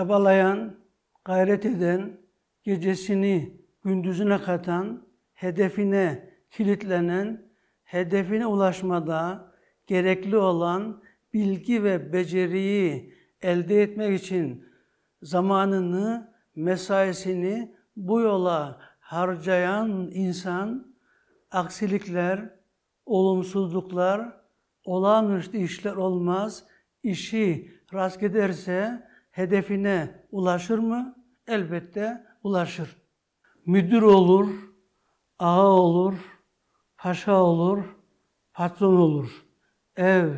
çabalayan, gayret eden, gecesini gündüzüne katan, hedefine kilitlenen, hedefine ulaşmada gerekli olan bilgi ve beceriyi elde etmek için zamanını, mesaisini bu yola harcayan insan aksilikler, olumsuzluklar, olağanüstü işler olmaz. işi rast giderse hedefine ulaşır mı? Elbette ulaşır. Müdür olur, ağa olur, paşa olur, patron olur. Ev,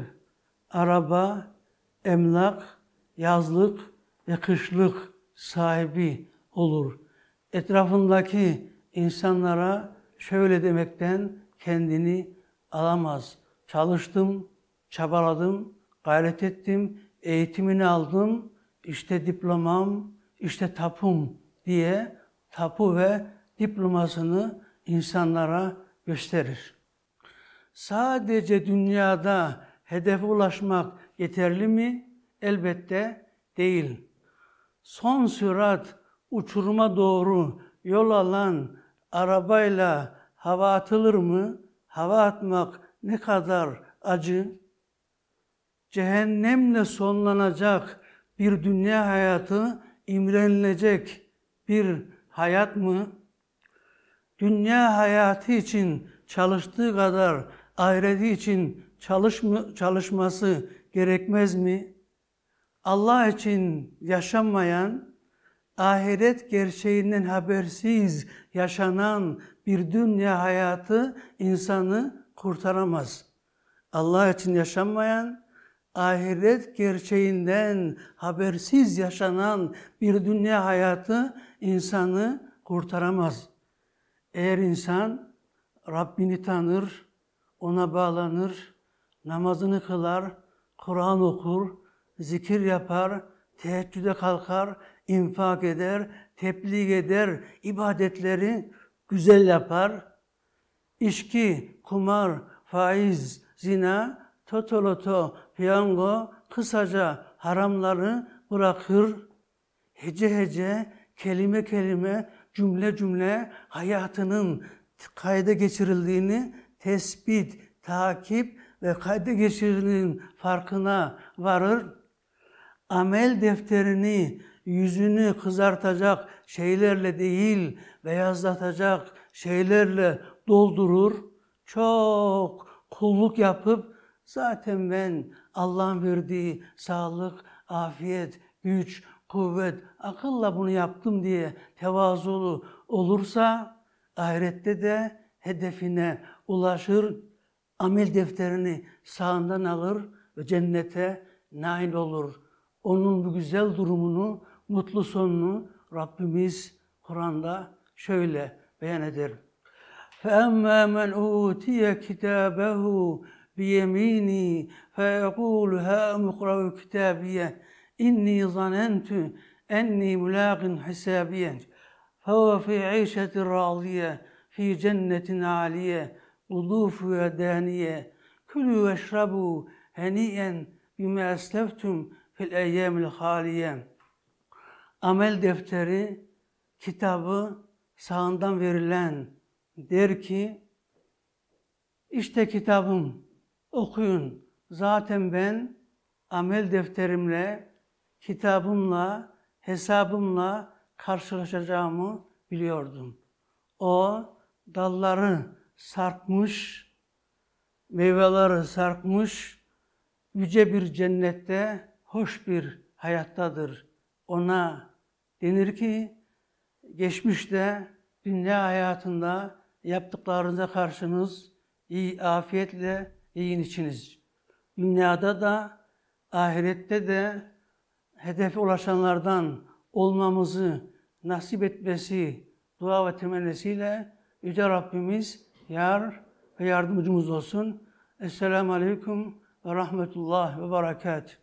araba, emlak, yazlık ve kışlık sahibi olur. Etrafındaki insanlara şöyle demekten kendini alamaz. Çalıştım, çabaladım, gayret ettim, eğitimini aldım, işte diplomam, işte tapum diye tapu ve diplomasını insanlara gösterir. Sadece dünyada hedefe ulaşmak yeterli mi? Elbette değil. Son sürat uçuruma doğru yol alan arabayla hava atılır mı? Hava atmak ne kadar acı. Cehennemle sonlanacak bir dünya hayatı imrenilecek bir hayat mı? Dünya hayatı için çalıştığı kadar ahireti için çalışma, çalışması gerekmez mi? Allah için yaşanmayan, ahiret gerçeğinden habersiz yaşanan bir dünya hayatı insanı kurtaramaz. Allah için yaşanmayan, ahiret gerçeğinden habersiz yaşanan bir dünya hayatı insanı kurtaramaz. Eğer insan Rabbini tanır, ona bağlanır, namazını kılar, Kur'an okur, zikir yapar, teheccüde kalkar, infak eder, tebliğ eder, ibadetleri güzel yapar. İşki, kumar, faiz, zina totoloto, piyango kısaca haramları bırakır. Hece hece, kelime kelime, cümle cümle hayatının kayda geçirildiğini tespit, takip ve kayda geçirildiğinin farkına varır. Amel defterini yüzünü kızartacak şeylerle değil, beyazlatacak şeylerle doldurur. Çok kulluk yapıp Zaten ben Allah'ın verdiği sağlık, afiyet, güç, kuvvet, akılla bunu yaptım diye tevazulu olursa ahirette de hedefine ulaşır, amel defterini sağından alır ve cennete nail olur. Onun bu güzel durumunu, mutlu sonunu Rabbimiz Kur'an'da şöyle beyan eder. فَاَمَّا مَنْ اُوْتِيَ كِتَابَهُ بيميني فيقول هام اقرأوا كتابيه إني ظننت أني ملاق حسابيه فهو في عيشة راضية في جنة عالية قطوفها دانية كلوا واشربوا هنيئا bima esleftum fil eyyamil haliye. Amel defteri, kitabı sağından verilen der ki, işte kitabım, okuyun. Zaten ben amel defterimle, kitabımla, hesabımla karşılaşacağımı biliyordum. O dalları sarkmış, meyveleri sarkmış, yüce bir cennette hoş bir hayattadır. Ona denir ki, geçmişte dünya hayatında yaptıklarınıza karşınız iyi afiyetle yiyin içiniz. Dünyada da ahirette de hedefe ulaşanlardan olmamızı nasip etmesi dua ve temennisiyle Yüce Rabbimiz yar ve yardımcımız olsun. Esselamu Aleyküm ve Rahmetullah ve Berekatuhu.